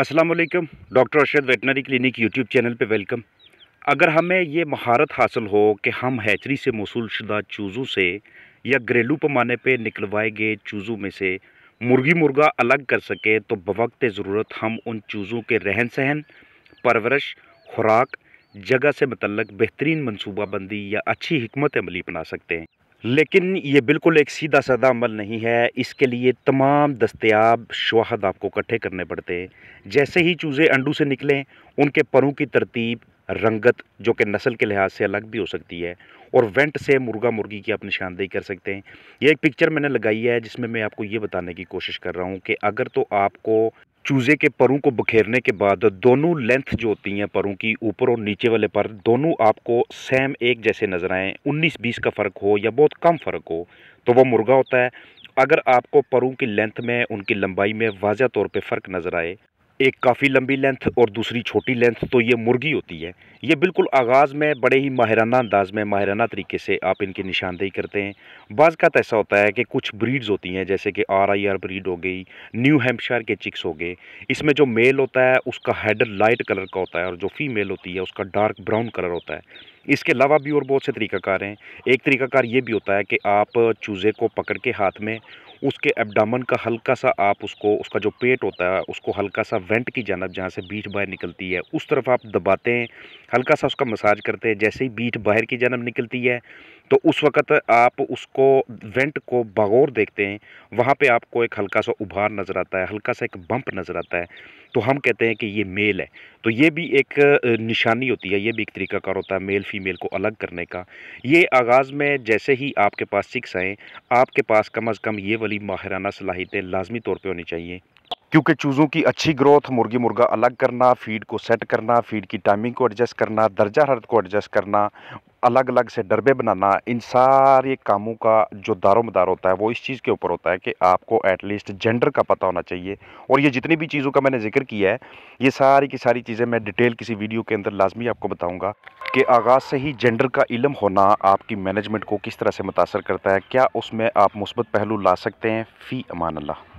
अस्सलाम वालेकुम doctor Arshad veterinary clinic YouTube channel पे वेलकम अगर हमें ये महारत हासिल हो कि हम हैचरी से मौसूल शुदा चूज़ों से या घरेलू पैमाने पे निकलवाए गए चूज़ों में से मुर्गी मुर्गा अलग कर सके तो बवक्त ज़रूरत हम उन चूज़ों के रहन सहन परवरिश खुराक जगह से मतलब बेहतरीन मनसूबाबंदी या अच्छी हमत अमली अपना सकते हैं लेकिन ये बिल्कुल एक सीधा साधा अमल नहीं है इसके लिए तमाम दस्तयाब शवाहद आपको इकट्ठे करने पड़ते हैं जैसे ही चूज़े अंडू से निकलें उनके परों की तरतीब रंगत जो कि नस्ल के लिहाज से अलग भी हो सकती है और वेंट से मुर्गा मुर्गी की आप निशानदेही कर सकते हैं ये एक पिक्चर मैंने लगाई है जिसमें मैं आपको ये बताने की कोशिश कर रहा हूँ कि अगर तो आपको चूज़े के परों को बखेरने के बाद दोनों लेंथ जो होती हैं परों की ऊपर और नीचे वाले पर दोनों आपको सेम एक जैसे नज़र आएँ उन्नीस बीस का फ़र्क हो या बहुत कम फ़र्क हो तो वो मुर्गा होता है अगर आपको परों की लेंथ में उनकी लंबाई में वाजह तौर पे फ़र्क नज़र आए एक काफ़ी लंबी लेंथ और दूसरी छोटी लेंथ तो ये मुर्गी होती है ये बिल्कुल आगाज़ में बड़े ही माहराना अंदाज में माहराना तरीके से आप इनकी निशानदेही करते हैं बाज़ का तो ऐसा होता है कि कुछ ब्रीड्स होती हैं जैसे कि आर आई आर ब्रीड हो गई न्यू हेम्पशायर के चिक्स हो गए इसमें जो मेल होता है उसका हेड लाइट कलर का होता है और जो फीमेल होती है उसका डार्क ब्राउन कलर होता है इसके अलावा भी और बहुत से तरीकाकार हैं एक तरीकाकार ये भी होता है कि आप चूज़े को पकड़ के हाथ में उसके एबडामन का हल्का सा आप उसको उसका जो पेट होता है उसको हल्का सा वेंट की जानब जहाँ से बीट बाहर निकलती है उस तरफ आप दबाते हैं हल्का सा उसका मसाज करते हैं जैसे ही बीट बाहर की जानब निकलती है तो उस वक़्त आप उसको वेंट को बगौर देखते हैं वहाँ पे आपको एक हल्का सा उभार नज़र आता है हल्का सा एक बम्प नज़र आता है तो हम कहते हैं कि ये मेल है तो ये भी एक निशानी होती है ये भी एक तरीकाकार होता है मेल फीमेल को अलग करने का ये आगाज़ में जैसे ही आपके पास सिक्स आएँ आपके पास कम अज़ कम ये वाली माहराना सलाहितें लाजमी तौर पर होनी चाहिए क्योंकि चूज़ों की अच्छी ग्रोथ मुर्गी मुर्गा अलग करना फीड को सेट करना फीड की टाइमिंग को एडजस्ट करना दर्जा हरत को एडजस्ट करना अलग अलग से डरबे बनाना इन सारे कामों का जो दारोमदार होता है वो इस चीज़ के ऊपर होता है कि आपको एटलीस्ट जेंडर का पता होना चाहिए और ये जितनी भी चीज़ों का मैंने जिक्र किया है ये सारी की सारी चीज़ें मैं डिटेल किसी वीडियो के अंदर लाजमी आपको बताऊँगा कि आगाज़ से ही जेंडर का इलम होना आपकी मैनेजमेंट को किस तरह से मुतासर करता है क्या उसमें आप मुस्बत पहलू ला सकते हैं फ़ी अमान अल्लाह